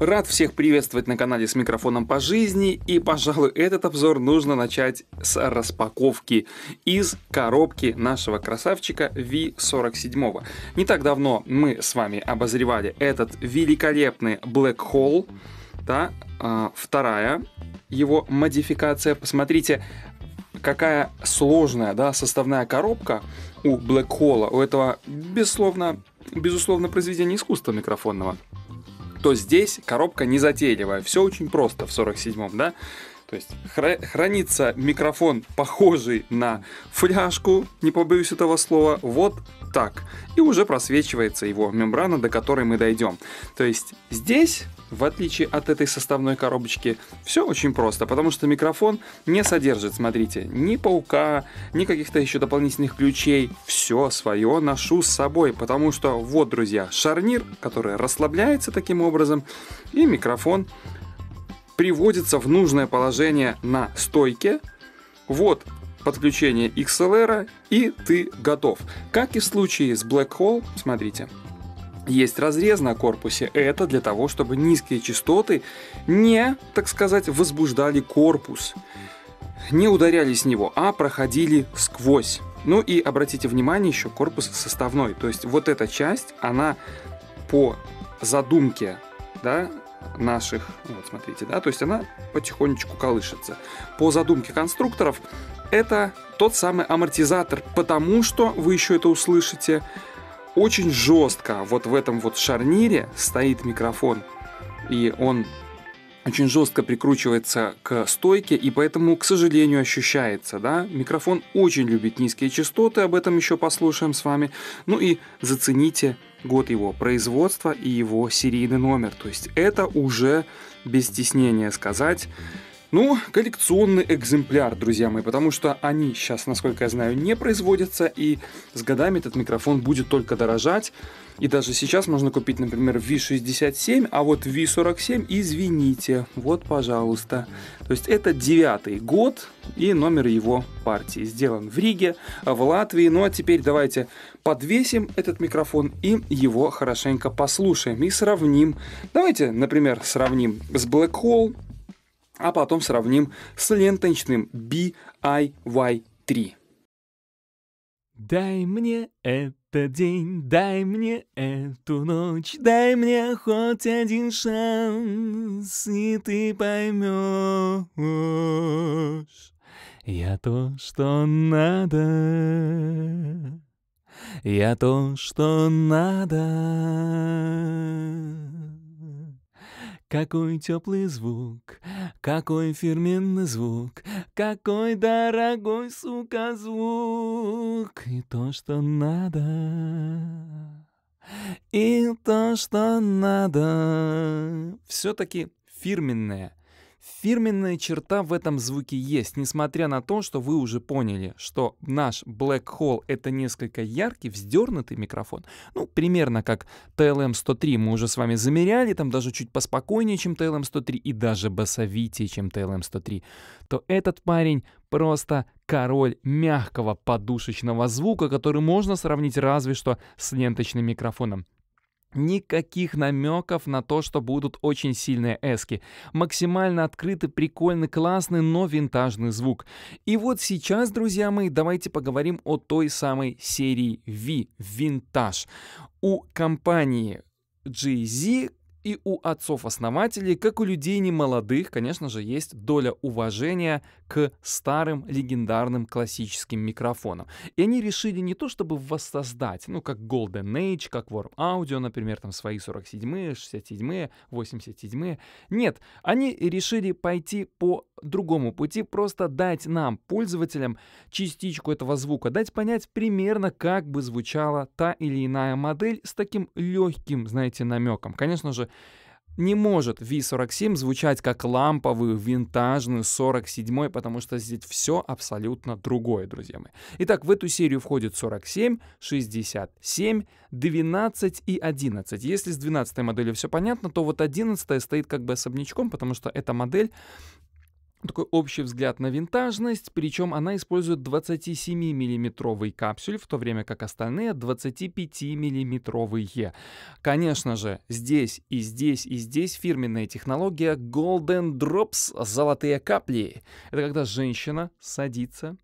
Рад всех приветствовать на канале с микрофоном по жизни и, пожалуй, этот обзор нужно начать с распаковки из коробки нашего красавчика V47. Не так давно мы с вами обозревали этот великолепный Black Hole, да, а, вторая его модификация. Посмотрите, какая сложная да, составная коробка у Black Hole, у этого, безусловно, безусловно произведение искусства микрофонного то здесь коробка не затейливая. Все очень просто в 47-м, да? То есть хранится микрофон, похожий на фляжку, не побоюсь этого слова, вот так. И уже просвечивается его мембрана, до которой мы дойдем. То есть здесь в отличие от этой составной коробочки, все очень просто, потому что микрофон не содержит, смотрите, ни паука, ни каких-то еще дополнительных ключей. Все свое ношу с собой, потому что вот, друзья, шарнир, который расслабляется таким образом, и микрофон приводится в нужное положение на стойке. Вот подключение XLR и ты готов. Как и в случае с Black Hole, смотрите, есть разрез на корпусе. Это для того, чтобы низкие частоты не, так сказать, возбуждали корпус, не ударяли с него, а проходили сквозь. Ну и обратите внимание, еще корпус составной, то есть вот эта часть, она по задумке да, наших, вот смотрите, да, то есть она потихонечку колышется. По задумке конструкторов это тот самый амортизатор, потому что вы еще это услышите – очень жестко вот в этом вот шарнире стоит микрофон, и он очень жестко прикручивается к стойке, и поэтому, к сожалению, ощущается, да, микрофон очень любит низкие частоты, об этом еще послушаем с вами, ну и зацените год его производства и его серийный номер, то есть это уже без стеснения сказать ну, коллекционный экземпляр, друзья мои, потому что они сейчас, насколько я знаю, не производятся, и с годами этот микрофон будет только дорожать. И даже сейчас можно купить, например, V67, а вот V47, извините, вот, пожалуйста. То есть это девятый год и номер его партии. Сделан в Риге, в Латвии. Ну а теперь давайте подвесим этот микрофон и его хорошенько послушаем и сравним. Давайте, например, сравним с Black Hole, а потом сравним с ленточным BIY3. Дай мне этот день, дай мне эту ночь, дай мне хоть один шанс, и ты поймешь, я то, что надо, я то, что надо. Какой теплый звук, какой фирменный звук, какой дорогой, сука, звук. И то, что надо, и то, что надо. Все-таки фирменное Фирменная черта в этом звуке есть, несмотря на то, что вы уже поняли, что наш Black Hole — это несколько яркий, вздернутый микрофон. Ну, примерно как TLM-103 мы уже с вами замеряли, там даже чуть поспокойнее, чем TLM-103, и даже басовитее, чем TLM-103. То этот парень просто король мягкого подушечного звука, который можно сравнить разве что с ленточным микрофоном. Никаких намеков на то, что будут очень сильные эски. Максимально открытый, прикольный, классный, но винтажный звук. И вот сейчас, друзья мои, давайте поговорим о той самой серии V, винтаж. У компании GZ и у отцов-основателей, как у людей немолодых, конечно же, есть доля уважения к старым легендарным классическим микрофонам. И они решили не то чтобы воссоздать, ну, как Golden Age, как Warm Audio, например, там свои 47-е, 67-е, 87-е. Нет, они решили пойти по другому пути, просто дать нам, пользователям, частичку этого звука, дать понять примерно, как бы звучала та или иная модель с таким легким, знаете, намеком. Конечно же, не может V47 звучать как ламповый винтажный 47, потому что здесь все абсолютно другое, друзья мои. Итак, в эту серию входит 47, 67, 12 и 11. Если с 12 моделью все понятно, то вот 11 стоит как бы особнячком, потому что эта модель такой общий взгляд на винтажность, причем она использует 27-миллиметровый капсюль, в то время как остальные 25-миллиметровые. Конечно же, здесь и здесь и здесь фирменная технология Golden Drops — золотые капли. Это когда женщина садится...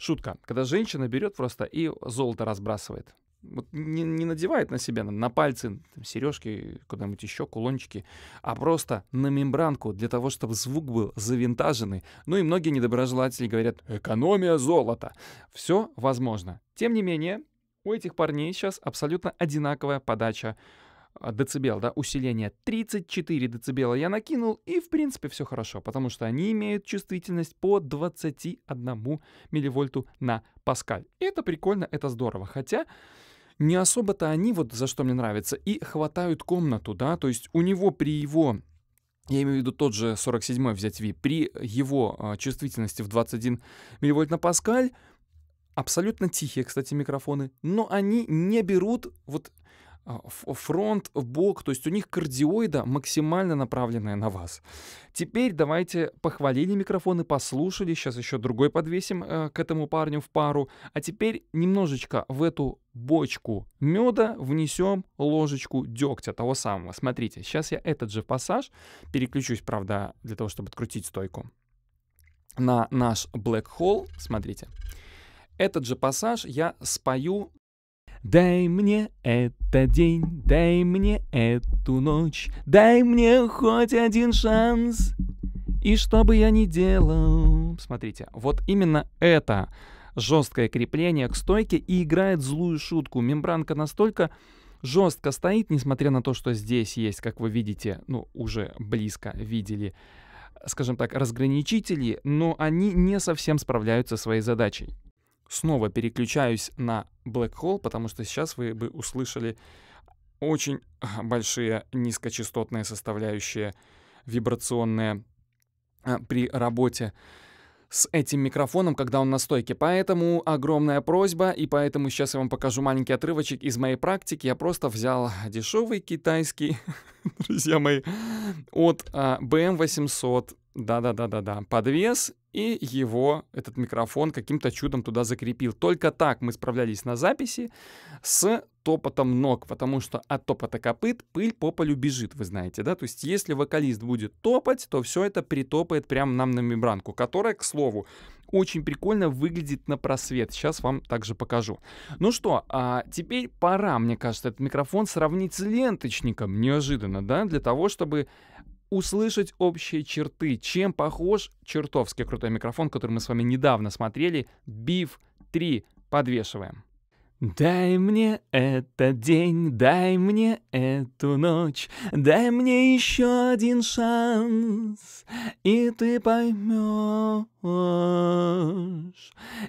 Шутка. Когда женщина берет просто и золото разбрасывает вот не, не надевает на себя, на пальцы, там, сережки, куда-нибудь еще, кулончики, а просто на мембранку для того, чтобы звук был завинтаженный. Ну и многие недоброжелатели говорят «экономия золота». Все возможно. Тем не менее, у этих парней сейчас абсолютно одинаковая подача а, децибел, да, усиление 34 децибела я накинул, и в принципе все хорошо, потому что они имеют чувствительность по 21 милливольту на паскаль. И это прикольно, это здорово, хотя не особо-то они, вот за что мне нравится, и хватают комнату, да, то есть у него при его я имею в виду тот же 47-й взять V, при его э, чувствительности в 21 милливольт на паскаль, абсолютно тихие, кстати, микрофоны, но они не берут вот а, фронт, бок, то есть у них кардиоида максимально направленная на вас. Теперь давайте похвалили микрофоны, послушали, сейчас еще другой подвесим э, к этому парню в пару, а теперь немножечко в эту бочку меда внесем ложечку дегтя того самого. Смотрите, сейчас я этот же пассаж переключусь, правда, для того, чтобы открутить стойку на наш Black Hole, смотрите. Этот же пассаж я спою Дай мне этот день, дай мне эту ночь, дай мне хоть один шанс. И что бы я ни делал... Смотрите, вот именно это жесткое крепление к стойке и играет злую шутку. Мембранка настолько жестко стоит, несмотря на то, что здесь есть, как вы видите, ну, уже близко видели, скажем так, разграничители, но они не совсем справляются со своей задачей снова переключаюсь на Black Hole, потому что сейчас вы бы услышали очень а, большие низкочастотные составляющие, вибрационные а, при работе с этим микрофоном, когда он на стойке. Поэтому огромная просьба, и поэтому сейчас я вам покажу маленький отрывочек из моей практики. Я просто взял дешевый китайский, друзья мои, от а, BM800, да-да-да-да-да, подвес и его, этот микрофон, каким-то чудом туда закрепил. Только так мы справлялись на записи с топотом ног, потому что от топота копыт пыль по полю бежит, вы знаете, да? То есть если вокалист будет топать, то все это притопает прямо нам на мембранку, которая, к слову, очень прикольно выглядит на просвет. Сейчас вам также покажу. Ну что, а теперь пора, мне кажется, этот микрофон сравнить с ленточником. Неожиданно, да? Для того, чтобы услышать общие черты, чем похож чертовски крутой микрофон, который мы с вами недавно смотрели, BIF 3. Подвешиваем. Дай мне этот день, дай мне эту ночь, дай мне еще один шанс, и ты поймешь,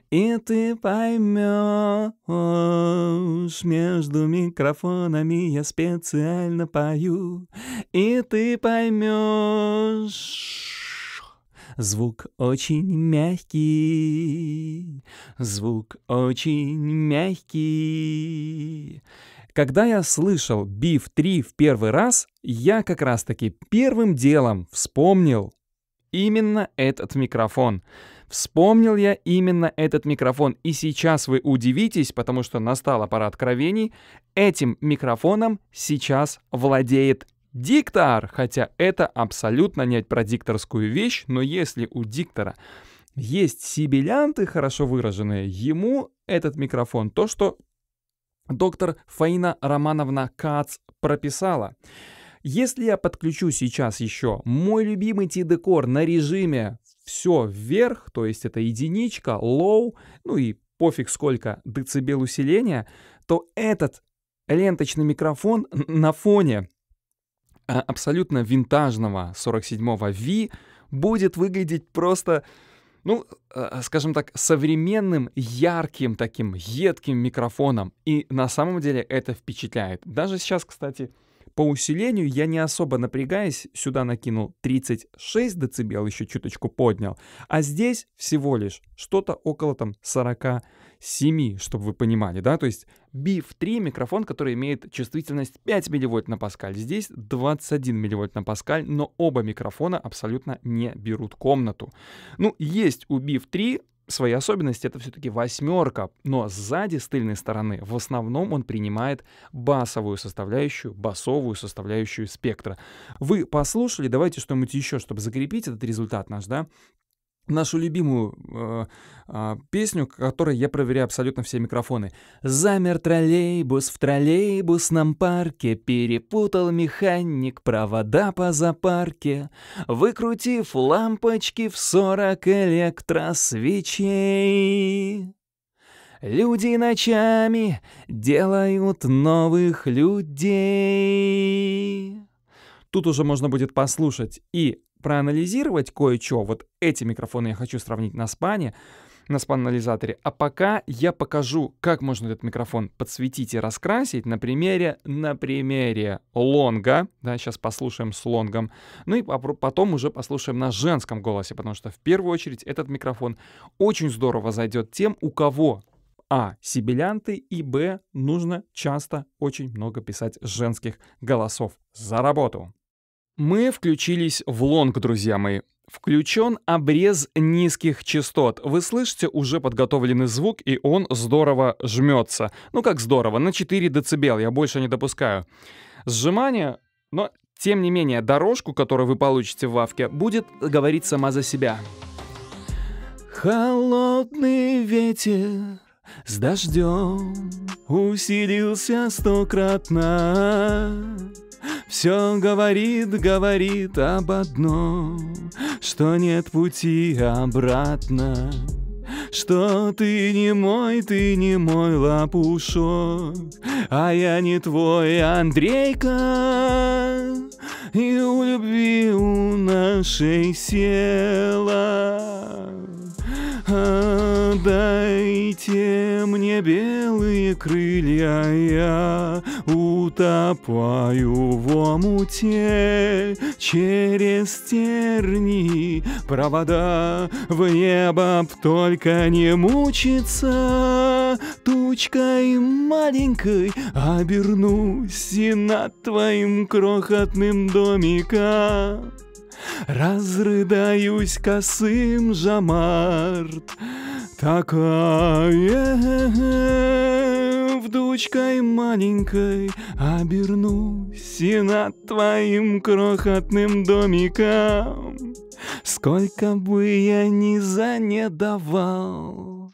и ты поймешь. Между микрофонами я специально пою, и ты поймешь. Звук очень мягкий, звук очень мягкий. Когда я слышал биф 3 в первый раз, я как раз-таки первым делом вспомнил именно этот микрофон. Вспомнил я именно этот микрофон, и сейчас вы удивитесь, потому что настала пора откровений, этим микрофоном сейчас владеет диктор, хотя это абсолютно не про дикторскую вещь, но если у диктора есть сибилянты хорошо выраженные, ему этот микрофон, то, что доктор Фаина Романовна Кац прописала. Если я подключу сейчас еще мой любимый ти декор на режиме все вверх, то есть это единичка, low, ну и пофиг сколько децибел усиления, то этот ленточный микрофон на фоне а, абсолютно винтажного 47-го V будет выглядеть просто, ну, а, а, скажем так, современным, ярким, таким едким микрофоном. И на самом деле это впечатляет. Даже сейчас, кстати, по усилению я не особо напрягаясь сюда накинул 36 дБ, еще чуточку поднял, а здесь всего лишь что-то около там 47, чтобы вы понимали, да, то есть BIF-3 микрофон, который имеет чувствительность 5 милливольт на паскаль, здесь 21 милливольт на паскаль, но оба микрофона абсолютно не берут комнату. Ну, есть у BIF-3 свои особенности, это все-таки восьмерка, но сзади, с тыльной стороны, в основном он принимает басовую составляющую, басовую составляющую спектра. Вы послушали, давайте что-нибудь еще, чтобы закрепить этот результат наш, да? нашу любимую э, э, песню, которой я проверяю абсолютно все микрофоны. «Замер троллейбус в троллейбусном парке, перепутал механик провода по запарке, выкрутив лампочки в сорок электросвечей». Люди ночами делают новых людей. Тут уже можно будет послушать и проанализировать кое-что. Вот эти микрофоны я хочу сравнить на спане, на спан анализаторе. А пока я покажу, как можно этот микрофон подсветить и раскрасить на примере, на примере лонга. Да, сейчас послушаем с лонгом. Ну и потом уже послушаем на женском голосе, потому что в первую очередь этот микрофон очень здорово зайдет тем, у кого а. Сибилянты и Б. Нужно часто очень много писать женских голосов. За работу! Мы включились в лонг, друзья мои. Включен обрез низких частот. Вы слышите уже подготовленный звук, и он здорово жмется. Ну как здорово, на 4 дБ, я больше не допускаю. Сжимание, но тем не менее, дорожку, которую вы получите в Вавке, будет говорить сама за себя. Холодный ветер с дождем усилился стократно. Все говорит, говорит об одном, Что нет пути обратно. Что ты не мой, ты не мой лапушок, А я не твой Андрейка. И у любви у нашей села. Дайте мне белые крылья, я утопаю в омуте через терни провода в небо, только не мучиться тучкой маленькой обернусь над твоим крохотным домиком. Разрыдаюсь косым жамарт. Такая вдучкой маленькой Обернусь и над твоим крохотным домиком Сколько бы я ни занедавал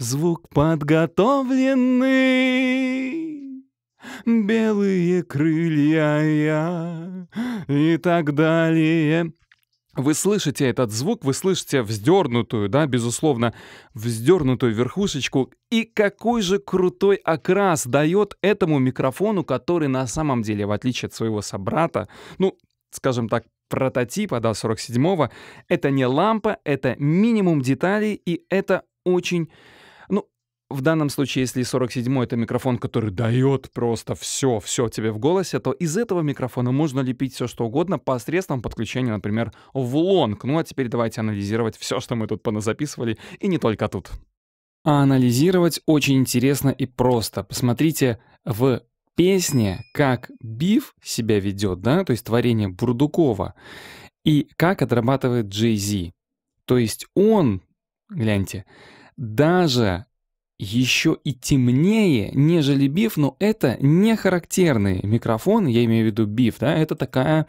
Звук подготовленный белые крылья я» и так далее. Вы слышите этот звук, вы слышите вздернутую, да, безусловно, вздернутую верхушечку. И какой же крутой окрас дает этому микрофону, который на самом деле, в отличие от своего собрата, ну, скажем так, прототипа, да, 47-го, это не лампа, это минимум деталей, и это очень в данном случае, если 47 это микрофон, который дает просто все, все тебе в голосе, то из этого микрофона можно лепить все что угодно посредством подключения, например, в лонг. Ну а теперь давайте анализировать все, что мы тут поназаписывали, и не только тут. А анализировать очень интересно и просто. Посмотрите в песне, как Биф себя ведет, да, то есть творение Бурдукова, и как отрабатывает Джей Зи. То есть он, гляньте, даже еще и темнее, нежели биф, но это не характерный микрофон, я имею в виду биф, да, это такая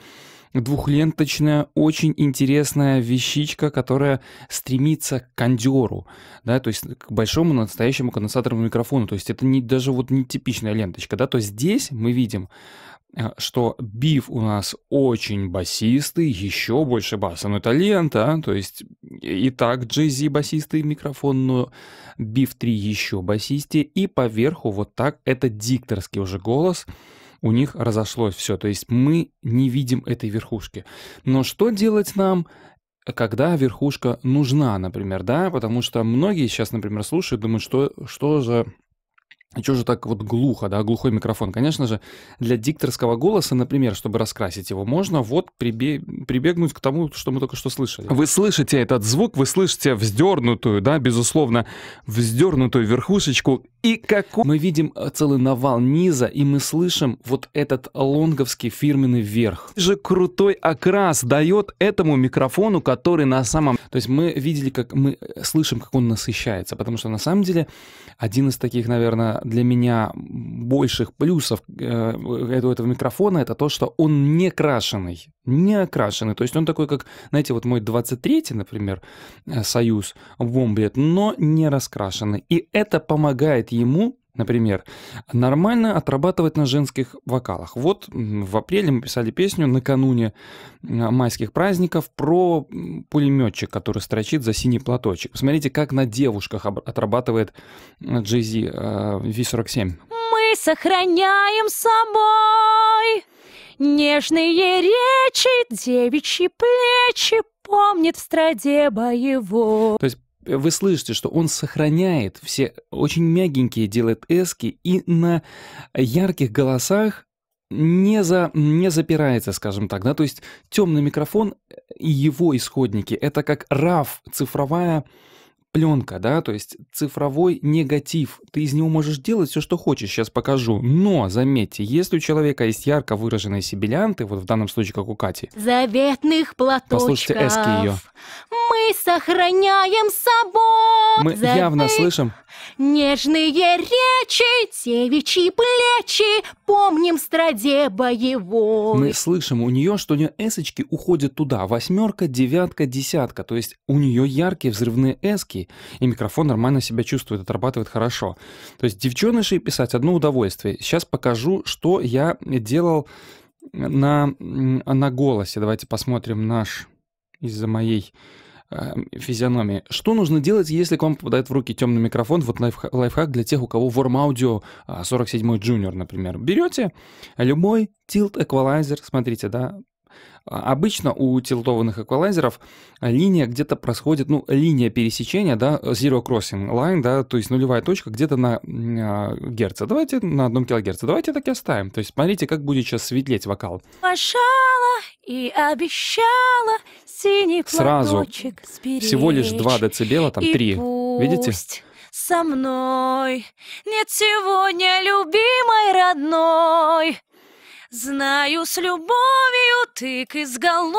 двухленточная, очень интересная вещичка, которая стремится к кондеру, да, то есть к большому настоящему конденсаторному микрофону, то есть это не, даже вот не типичная ленточка, да, то есть здесь мы видим э, что биф у нас очень басистый, еще больше баса, но это лента, то есть и так Jay-Z басисты, микрофонную, Биф 3 еще басисте, и поверху вот так, это дикторский уже голос, у них разошлось все. То есть мы не видим этой верхушки. Но что делать нам? когда верхушка нужна, например, да, потому что многие сейчас, например, слушают, думают, что, что же и что же так вот глухо, да, глухой микрофон? Конечно же, для дикторского голоса, например, чтобы раскрасить его, можно вот прибе прибегнуть к тому, что мы только что слышали. Вы слышите этот звук, вы слышите вздернутую, да, безусловно, вздернутую верхушечку. И как... Мы видим э, целый навал низа, и мы слышим вот этот лонговский фирменный верх. Же крутой окрас дает этому микрофону, который на самом... То есть мы видели, как мы э, слышим, как он насыщается, потому что на самом деле один из таких, наверное, для меня больших плюсов э, этого, микрофона это то, что он не крашеный, не окрашенный. То есть он такой, как, знаете, вот мой 23-й, например, э, союз в Вомблет, но не раскрашенный. И это помогает ему Например, нормально отрабатывать на женских вокалах. Вот в апреле мы писали песню накануне а, майских праздников про пулеметчик, который строчит за синий платочек. Посмотрите, как на девушках отрабатывает э, Джейзи V47. Э, мы сохраняем собой нежные речи, девичьи плечи, помнит в страде боевой. То есть вы слышите, что он сохраняет все очень мягенькие делает эски и на ярких голосах не, за, не запирается, скажем так, да, то есть темный микрофон и его исходники, это как RAV, цифровая пленка, да, то есть цифровой негатив. Ты из него можешь делать все, что хочешь, сейчас покажу. Но, заметьте, если у человека есть ярко выраженные сибилянты, вот в данном случае, как у Кати. Заветных платочков. Послушайте эски ее. Мы сохраняем собой. Мы заветных... явно слышим. Нежные речи, девичьи плечи, помним страде боевой. Мы слышим у нее, что у нее эсочки уходят туда, восьмерка, девятка, десятка, то есть у нее яркие взрывные эски, песни, и микрофон нормально себя чувствует, отрабатывает хорошо. То есть девчоныши писать одно удовольствие. Сейчас покажу, что я делал на, на голосе. Давайте посмотрим наш из-за моей э, физиономии. Что нужно делать, если к вам попадает в руки темный микрофон? Вот лайфхак, лайфхак для тех, у кого Warm Audio 47 а, Junior, например. Берете любой тилт эквалайзер. смотрите, да, Обычно у тилтованных эквалайзеров линия где-то происходит, ну, линия пересечения, да, zero crossing line, да, то есть нулевая точка где-то на а, герца. Давайте на одном килогерце. Давайте так и оставим. То есть смотрите, как будет сейчас светлеть вокал. Машала и обещала синий Сразу. Всего лишь 2 децибела, там 3. Видите? со мной. Нет сегодня любимой родной. Знаю, с любовью ты к изголовью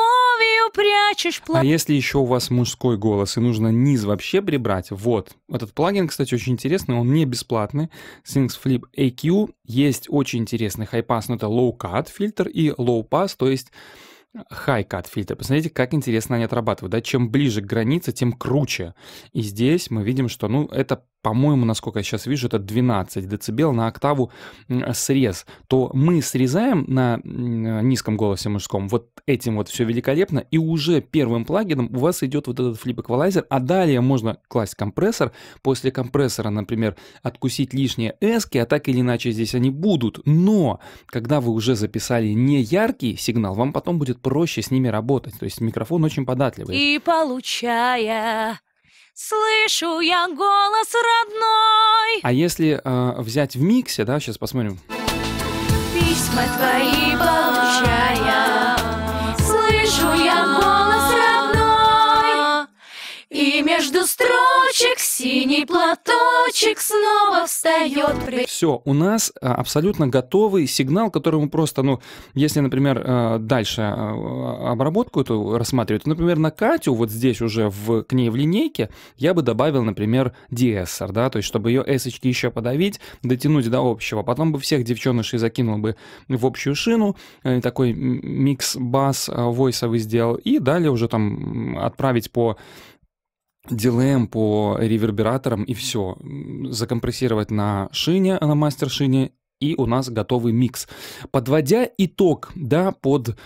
прячешь плод. А если еще у вас мужской голос и нужно низ вообще прибрать, вот. Этот плагин, кстати, очень интересный, он не бесплатный. Things Flip AQ. Есть очень интересный high-pass, но это low-cut фильтр и low-pass, то есть high-cut фильтр. Посмотрите, как интересно они отрабатывают. Да? Чем ближе к границе, тем круче. И здесь мы видим, что ну, это по-моему, насколько я сейчас вижу, это 12 децибел на октаву срез, то мы срезаем на э, низком голосе мужском вот этим вот все великолепно, и уже первым плагином у вас идет вот этот флип эквалайзер, а далее можно класть компрессор, после компрессора, например, откусить лишние эски, а так или иначе здесь они будут, но когда вы уже записали не яркий сигнал, вам потом будет проще с ними работать, то есть микрофон очень податливый. И получая Слышу я голос родной. А если э, взять в миксе, да, сейчас посмотрим. Письма твои получая. И между строчек синий платочек снова встает. Все, у нас э, абсолютно готовый сигнал, который мы просто, ну, если, например, э, дальше э, а, обработку эту рассматривать, например, на Катю вот здесь уже в, к ней в линейке я бы добавил, например, диэссор, да, то есть чтобы ее эсочки еще подавить, дотянуть до общего, потом бы всех девчонышей закинул бы в общую шину, такой микс-бас войсовый сделал, и далее уже там отправить по дилеем по ревербераторам и все. Закомпрессировать на шине, на мастер-шине, и у нас готовый микс. Подводя итог, да, под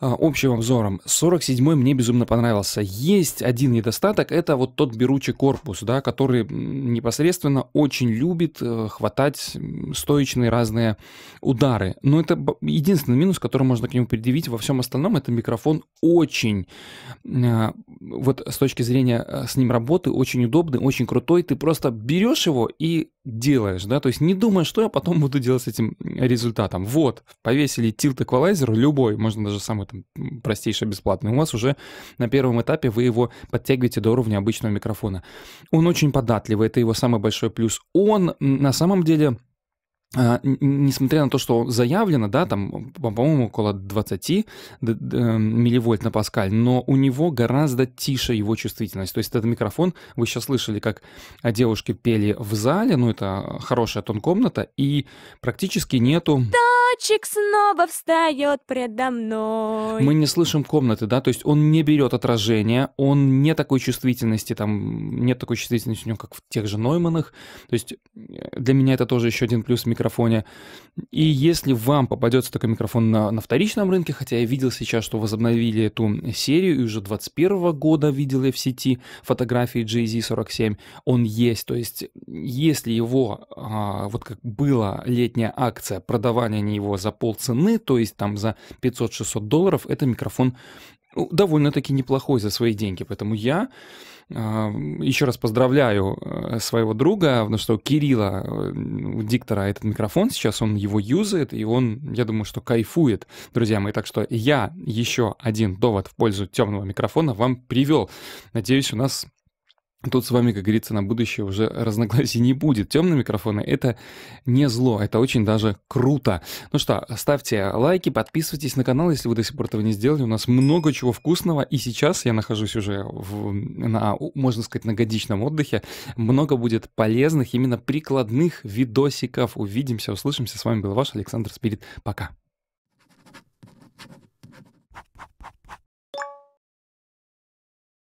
Э, общим обзором, 47-й мне безумно понравился. Есть один недостаток, это вот тот берущий корпус, да, который непосредственно очень любит э, хватать стоечные разные удары. Но это единственный минус, который можно к нему предъявить. Во всем остальном это микрофон очень, э, вот с точки зрения с ним работы, очень удобный, очень крутой. Ты просто берешь его и делаешь, да, то есть не думая, что я потом буду делать с этим результатом. Вот, повесили тилт эквалайзер, любой, можно даже самый там, простейшая бесплатная, у вас уже на первом этапе вы его подтягиваете до уровня обычного микрофона. Он очень податливый, это его самый большой плюс. Он на самом деле а, несмотря на то, что заявлено, да, там, по-моему, около 20 э, милливольт на паскаль, но у него гораздо тише его чувствительность. То есть этот микрофон, вы сейчас слышали, как а, девушки пели в зале, ну, это хорошая тон-комната, и практически нету... Да! цветочек снова встает предо мной. Мы не слышим комнаты, да, то есть он не берет отражение, он не такой чувствительности, там, нет такой чувствительности у него, как в тех же Нойманах. То есть э, для меня это тоже еще один плюс в микрофоне. И если вам попадется такой микрофон на, на вторичном рынке, хотя я видел сейчас, что возобновили эту серию, и уже 21 года видел я в сети фотографии JZ47, он есть, то есть если его, а, вот как была летняя акция продавания не его за полцены, то есть там за 500-600 долларов, это микрофон ну, довольно-таки неплохой за свои деньги. Поэтому я а, еще раз поздравляю э, своего друга, потому ну что у Кирилла, э, у диктора, этот микрофон сейчас, он его юзает, и он, я думаю, что кайфует, друзья мои. Так что я еще один довод в пользу темного микрофона вам привел. Надеюсь, у нас Тут с вами, как говорится, на будущее уже разногласий не будет. Темные микрофоны — это не зло, это очень даже круто. Ну что, ставьте лайки, подписывайтесь на канал, если вы до сих пор этого не сделали. У нас много чего вкусного, и сейчас я нахожусь уже, в, на, можно сказать, на годичном отдыхе. Много будет полезных, именно прикладных видосиков. Увидимся, услышимся. С вами был ваш Александр Спирит. Пока.